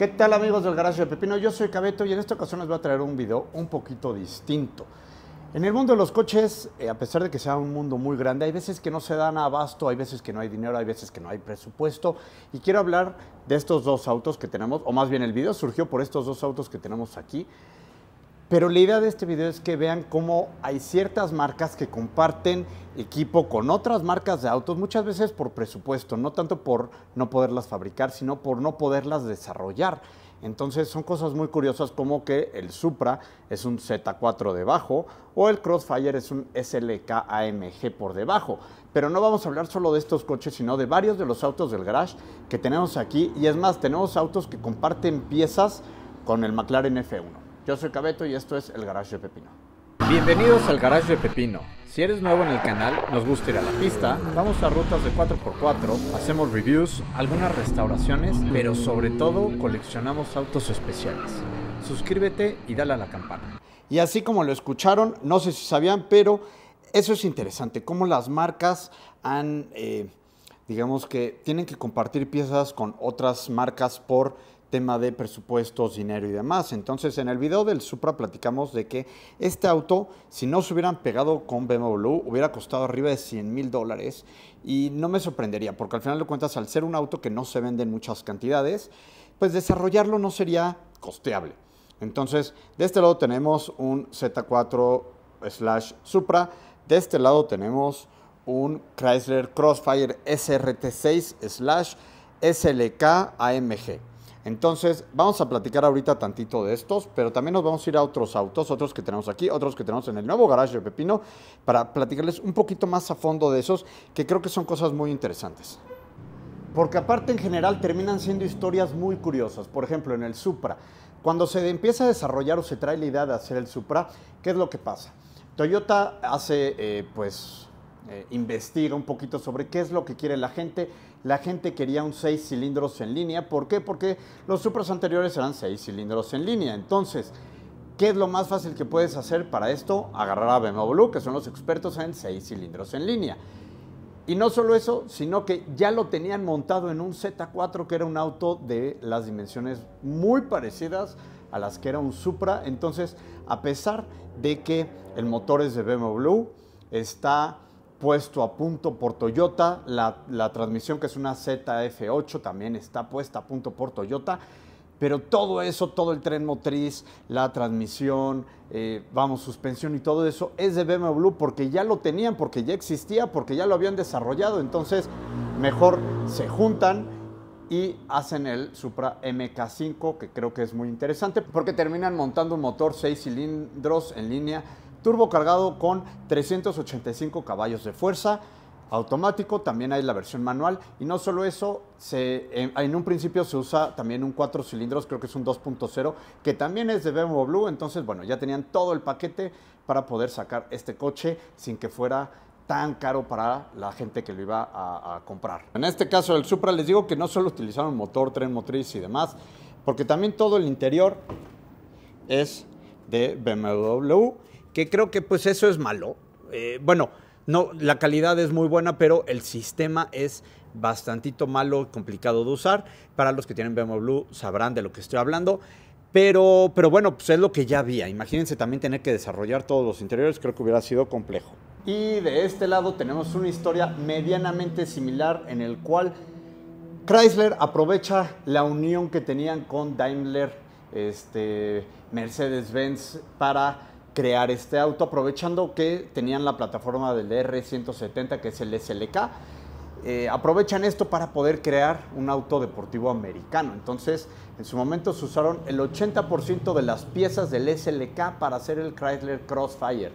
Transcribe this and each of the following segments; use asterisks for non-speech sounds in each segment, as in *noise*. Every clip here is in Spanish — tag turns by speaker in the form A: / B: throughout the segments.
A: ¿Qué tal amigos del Garaje de Pepino? Yo soy Cabeto y en esta ocasión les voy a traer un video un poquito distinto. En el mundo de los coches, eh, a pesar de que sea un mundo muy grande, hay veces que no se dan abasto, hay veces que no hay dinero, hay veces que no hay presupuesto. Y quiero hablar de estos dos autos que tenemos, o más bien el video surgió por estos dos autos que tenemos aquí. Pero la idea de este video es que vean cómo hay ciertas marcas que comparten equipo con otras marcas de autos, muchas veces por presupuesto, no tanto por no poderlas fabricar, sino por no poderlas desarrollar. Entonces son cosas muy curiosas como que el Supra es un Z4 debajo o el Crossfire es un SLK AMG por debajo. Pero no vamos a hablar solo de estos coches, sino de varios de los autos del garage que tenemos aquí. Y es más, tenemos autos que comparten piezas con el McLaren F1. Yo soy Cabeto y esto es El Garage de Pepino. Bienvenidos al Garage de Pepino. Si eres nuevo en el canal, nos gusta ir a la pista, vamos a rutas de 4x4, hacemos reviews, algunas restauraciones, pero sobre todo coleccionamos autos especiales. Suscríbete y dale a la campana. Y así como lo escucharon, no sé si sabían, pero eso es interesante, cómo las marcas han, eh, digamos que tienen que compartir piezas con otras marcas por tema de presupuestos, dinero y demás. Entonces, en el video del Supra platicamos de que este auto, si no se hubieran pegado con BMW, hubiera costado arriba de 100 mil dólares y no me sorprendería, porque al final de cuentas, al ser un auto que no se vende en muchas cantidades, pues desarrollarlo no sería costeable. Entonces, de este lado tenemos un Z4 slash Supra, de este lado tenemos un Chrysler Crossfire SRT6 slash SLK AMG. Entonces, vamos a platicar ahorita tantito de estos, pero también nos vamos a ir a otros autos, otros que tenemos aquí, otros que tenemos en el nuevo garage de Pepino, para platicarles un poquito más a fondo de esos, que creo que son cosas muy interesantes. Porque aparte en general terminan siendo historias muy curiosas. Por ejemplo, en el Supra, cuando se empieza a desarrollar o se trae la idea de hacer el Supra, ¿qué es lo que pasa? Toyota hace, eh, pues, eh, investiga un poquito sobre qué es lo que quiere la gente. La gente quería un 6 cilindros en línea. ¿Por qué? Porque los Supras anteriores eran 6 cilindros en línea. Entonces, ¿qué es lo más fácil que puedes hacer para esto? Agarrar a BMW, que son los expertos en 6 cilindros en línea. Y no solo eso, sino que ya lo tenían montado en un Z4, que era un auto de las dimensiones muy parecidas a las que era un Supra. Entonces, a pesar de que el motor es de BMW, está puesto a punto por Toyota, la, transmisión que es una ZF8 también está puesta a punto por Toyota. Pero todo eso, todo el tren motriz, la transmisión, eh, vamos, suspensión y todo eso es de BMW porque ya lo tenían, porque ya existía, porque ya lo habían desarrollado. Entonces, mejor se juntan y hacen el Supra MK5, que creo que es muy interesante, porque terminan montando un motor 6 cilindros en línea turbo cargado con 385 caballos de fuerza, automático, también hay la versión manual y no solo eso, eh, en, un principio se usa también un 4 cilindros, creo que es un 2.0, que también es de BMW Blue, entonces bueno, ya tenían todo el paquete para poder sacar este coche sin que fuera tan caro para la gente que lo iba a, a comprar. En este caso del Supra les digo que no solo utilizaron motor, tren motriz y demás, porque también todo el interior es de BMW que creo que pues eso es malo. Eh, bueno, no, la calidad es muy buena, pero el sistema es bastantito malo, complicado de usar. Para los que tienen BMW sabrán de lo que estoy hablando. Pero, pero bueno, pues es lo que ya había. Imagínense también tener que desarrollar todos los interiores, creo que hubiera sido complejo. Y de este lado tenemos una historia medianamente similar en el cual Chrysler aprovecha la unión que tenían con Daimler, este, Mercedes-Benz, para crear este auto aprovechando que tenían la plataforma del R170 que es el SLK. Eh, aprovechan esto para poder crear un auto deportivo americano. Entonces, en su momento se usaron el 80% de las piezas del SLK para hacer el Chrysler Crossfire.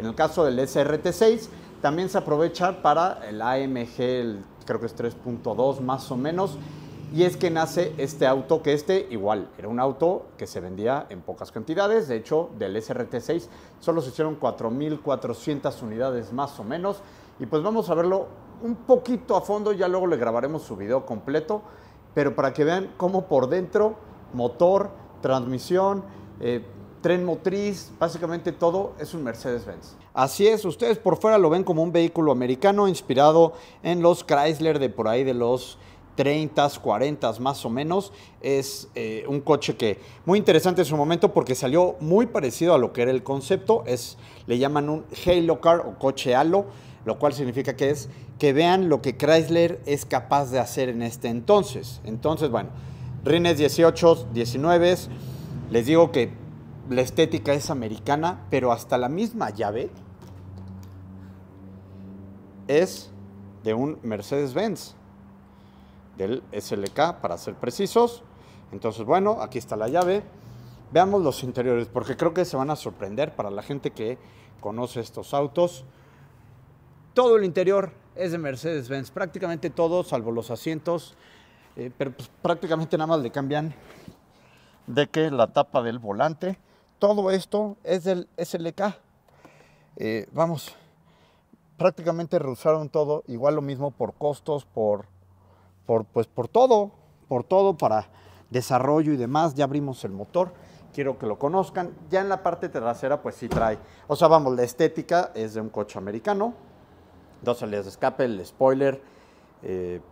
A: En el caso del SRT6, también se aprovecha para el AMG, creo que es 3.2 más o menos, y es que nace este auto, que este igual era un auto que se vendía en pocas cantidades. De hecho, del SRT6 solo se hicieron 4.400 unidades más o menos. Y pues vamos a verlo un poquito a fondo, ya luego le grabaremos su video completo. Pero para que vean cómo por dentro, motor, transmisión, eh, tren motriz, básicamente todo es un Mercedes-Benz. Así es, ustedes por fuera lo ven como un vehículo americano inspirado en los Chrysler de por ahí de los 30, 40 más o menos. Es eh, un coche que muy interesante en su momento porque salió muy parecido a lo que era el concepto. Es, le llaman un Halo Car o coche halo, lo cual significa que es que vean lo que Chrysler es capaz de hacer en este entonces. Entonces, bueno, Rines 18, 19, les digo que la estética es americana, pero hasta la misma llave es de un Mercedes-Benz del SLK para ser precisos. Entonces, bueno, aquí está la llave. Veamos los interiores, porque creo que se van a sorprender para la gente que conoce estos autos. Todo el interior es de Mercedes-Benz, prácticamente todo, salvo los asientos, eh, pero pues, prácticamente nada más le cambian de que la tapa del volante. Todo esto es del SLK. Eh, vamos, prácticamente rehusaron todo, igual lo mismo por costos, por por, pues, por todo, por todo para desarrollo y demás. Ya abrimos el motor, quiero que lo conozcan. Ya en la parte trasera, pues sí trae. O sea, vamos, la estética es de un coche americano. Dos salidas de escape, el spoiler, eh,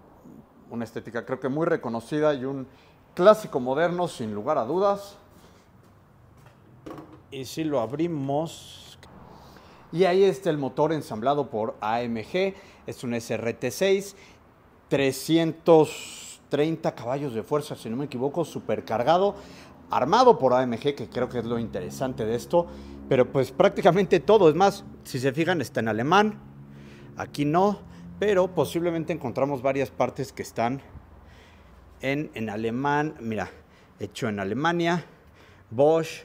A: una estética creo que muy reconocida y un clásico moderno, sin lugar a dudas. Y si lo abrimos. Y ahí está el motor ensamblado por AMG, es un SRT6 330 caballos de fuerza, si no me equivoco, supercargado, armado por AMG, que creo que es lo interesante de esto, pero pues prácticamente todo, es más, si se fijan está en alemán, aquí no, pero posiblemente encontramos varias partes que están en, alemán, mira, hecho en Alemania, Bosch,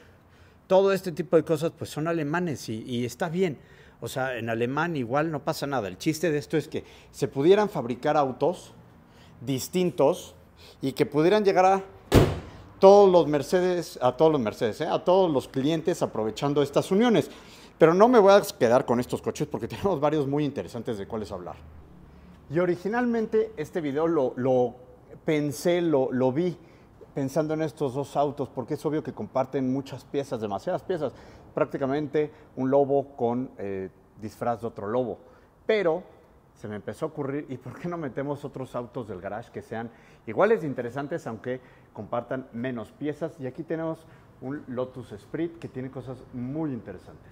A: todo este tipo de cosas pues son alemanes y está bien. O sea, en alemán igual no pasa nada. El chiste de esto es que se pudieran fabricar autos distintos y que pudieran llegar a todos los Mercedes, a todos los Mercedes, ¿eh? a todos los clientes aprovechando estas uniones. Pero no me voy a quedar con estos coches porque *laughs* tenemos varios muy interesantes de cuáles hablar. Y originalmente este video lo, pensé, lo vi pensando en estos dos autos, porque es obvio que comparten muchas piezas, demasiadas piezas prácticamente un lobo con eh, disfraz de otro lobo. Pero se me empezó a ocurrir, ¿y por qué no metemos otros autos del garage que sean iguales de interesantes, aunque compartan menos piezas? Y aquí tenemos un Lotus Sprint que tiene cosas muy interesantes.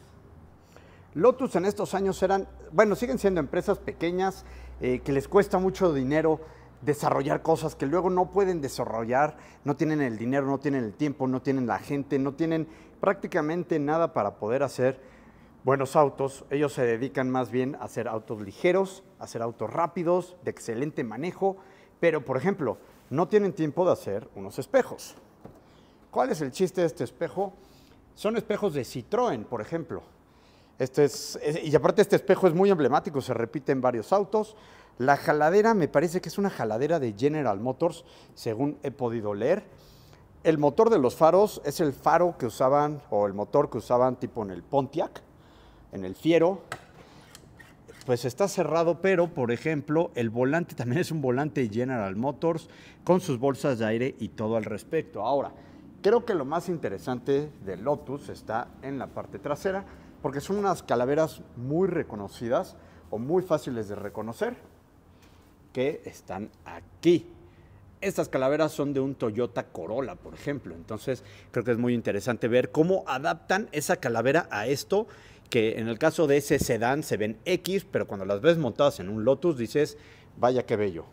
A: Lotus en estos años eran, bueno, siguen siendo empresas pequeñas eh, que les cuesta mucho dinero desarrollar cosas que luego no pueden desarrollar, no tienen el dinero, no tienen el tiempo, no tienen la gente, no tienen prácticamente nada para poder hacer buenos autos. Ellos se dedican más bien a hacer autos ligeros, a hacer autos rápidos, de excelente manejo, pero por ejemplo, no tienen tiempo de hacer unos espejos. ¿Cuál es el chiste de este espejo? Son espejos de Citroën, por ejemplo. Este es, y aparte este espejo es muy emblemático, se repite en varios autos. La jaladera me parece que es una jaladera de General Motors, según he podido leer. El motor de los faros es el faro que usaban, o el motor que usaban tipo en el Pontiac, en el Fiero. Pues está cerrado, pero por ejemplo, el volante también *laughs* es un volante General Motors con sus bolsas de aire y todo al respecto. Ahora, creo que lo más interesante del Lotus está en la parte trasera, porque son unas calaveras muy reconocidas o muy fáciles de reconocer que están aquí. Estas calaveras son de un Toyota Corolla, por ejemplo. Entonces, creo que es muy interesante ver cómo adaptan esa calavera a esto, que en el caso de ese sedán se ven X, pero cuando las ves montadas en un Lotus dices, vaya qué bello.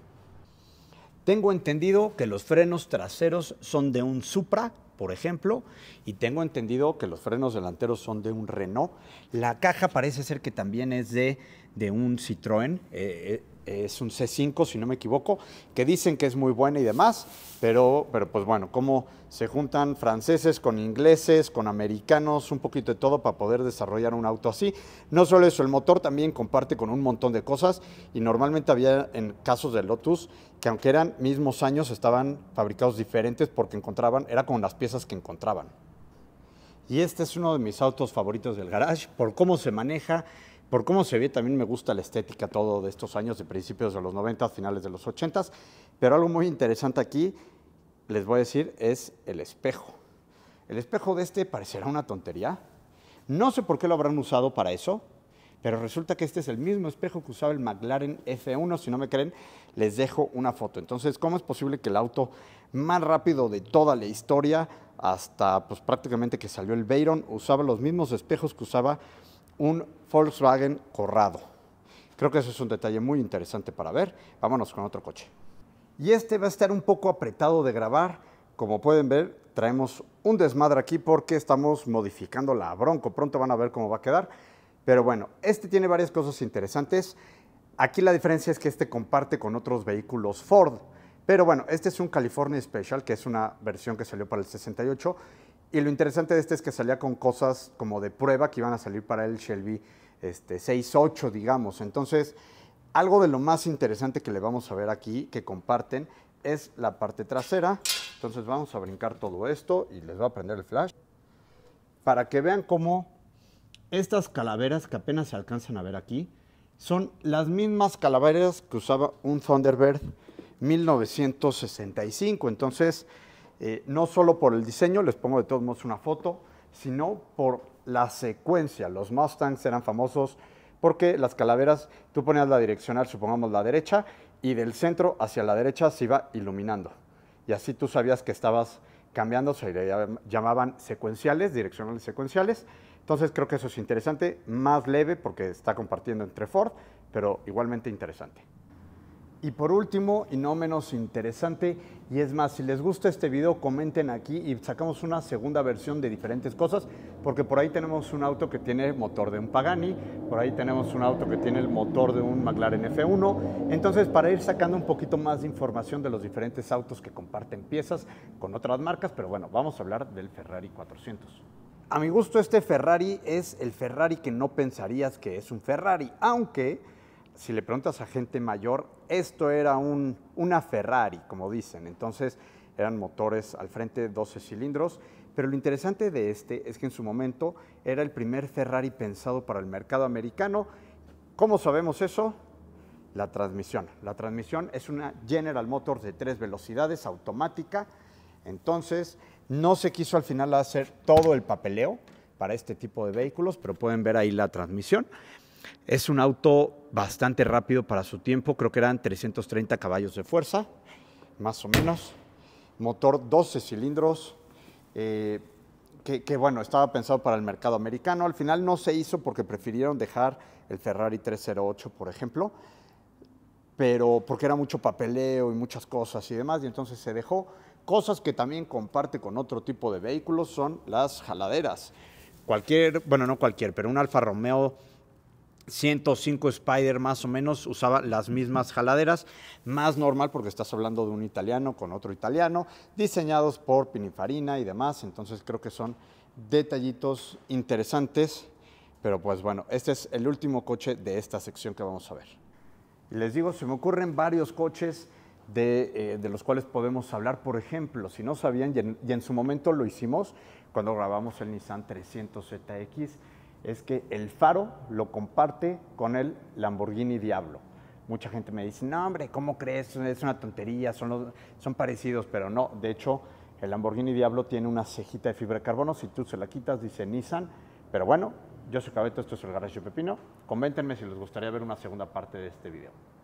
A: Tengo entendido que los frenos traseros son de un Supra, por ejemplo, y tengo entendido que los frenos delanteros son de un Renault. La caja parece ser que también es de, de un Citroën. Eh, eh, es un C5, si no me equivoco, que dicen que es muy buena y demás, pero, pero pues bueno, cómo se juntan franceses con ingleses, con americanos, un poquito de todo para poder desarrollar un auto así. No solo eso, el motor también comparte con un montón de cosas y normalmente había en casos de Lotus que aunque eran mismos años estaban fabricados diferentes porque encontraban, era con las piezas que encontraban. Y este es uno de mis autos favoritos del garage por cómo se maneja por cómo se ve, también me gusta la estética todo de estos años, de principios de los 90, finales de los 80, pero algo muy interesante aquí, les voy a decir, es el espejo. El espejo de este parecerá una tontería. No sé por qué lo habrán usado para eso, pero resulta que este es el mismo espejo que usaba el McLaren F1. Si no me creen, les dejo una foto. Entonces, ¿cómo es posible que el auto más rápido de toda la historia, hasta pues, prácticamente que salió el Veyron, usaba los mismos espejos que usaba un Volkswagen Corrado. Creo que eso es un detalle muy interesante para ver. Vámonos con otro coche. Y este va a estar un poco apretado de grabar. Como pueden ver, traemos un desmadre aquí porque estamos modificando la Bronco. Pronto van a ver cómo va a quedar. Pero bueno, este tiene varias cosas interesantes. Aquí la diferencia es que este comparte con otros vehículos Ford. Pero bueno, este es un California Special, que es una versión que salió para el 68 y lo interesante de este es que salía con cosas como de prueba que iban a salir para el Shelby este, 6.8, digamos. Entonces, algo de lo más interesante que le vamos a ver aquí, que comparten, es la parte trasera. Entonces vamos a brincar todo esto y les va a prender el flash. Para que vean cómo estas calaveras que apenas se alcanzan a ver aquí, son las mismas calaveras que usaba un Thunderbird 1965. Entonces, eh, no solo por el diseño, les pongo de todos modos una foto, sino por la secuencia. Los Mustangs eran famosos porque las calaveras, tú ponías la direccional, supongamos la derecha, y del centro hacia la derecha se iba iluminando. Y así tú sabías que estabas cambiando, se llamaban secuenciales, direccionales secuenciales. Entonces creo que eso es interesante, más leve porque está compartiendo entre Ford, pero igualmente interesante. Y por último, y no menos interesante, y es más, si les gusta este video, comenten aquí y sacamos una segunda versión de diferentes cosas, porque por ahí tenemos un auto que tiene motor de un Pagani, por ahí tenemos un auto que tiene el motor de un McLaren F1. Entonces, para ir sacando un poquito más de información de los diferentes autos que comparten piezas con otras marcas, pero bueno, vamos a hablar del Ferrari 400. A mi gusto, este Ferrari es el Ferrari que no pensarías que es un Ferrari, aunque si le preguntas a gente mayor, esto era una Ferrari, como dicen. Entonces eran motores al frente, 12 cilindros. Pero lo interesante de este es que en su momento era el primer Ferrari pensado para el mercado americano. ¿Cómo sabemos eso? La transmisión. La transmisión es una General Motors de tres velocidades, automática. Entonces, no se quiso al final hacer todo el papeleo para este tipo de vehículos, pero pueden ver ahí la transmisión. Es un auto bastante rápido para su tiempo, creo que eran 330 caballos de fuerza, más o menos. Motor 12 cilindros, eh, que, que bueno, estaba pensado para el mercado americano. Al final no se hizo porque prefirieron dejar el Ferrari 308, por ejemplo, pero porque era mucho papeleo y muchas cosas y demás, y entonces se dejó. Cosas que también comparte con otro tipo de vehículos son las jaladeras. Cualquier, bueno, no cualquier, pero un Alfa Romeo 105 Spider más o menos usaba las mismas jaladeras, más normal porque estás hablando de un italiano con otro italiano, diseñados por Pininfarina y demás, entonces creo que son detallitos interesantes, pero pues bueno, este es el último coche de esta sección que vamos a ver. Les digo, se me ocurren varios coches eh, de, los cuales podemos hablar, por ejemplo, si no sabían, y en su momento lo hicimos cuando grabamos el Nissan 300ZX, es que el faro lo comparte con el Lamborghini Diablo. Mucha gente me dice, no hombre, ¿cómo crees? Es una tontería, son, parecidos, pero no. De hecho, el Lamborghini Diablo tiene una cejita de fibra de carbono, si tú se la quitas dice Nissan, pero bueno, yo soy Cabeto, esto es el Garage Pepino. Coméntenme si les gustaría ver una segunda parte de este video.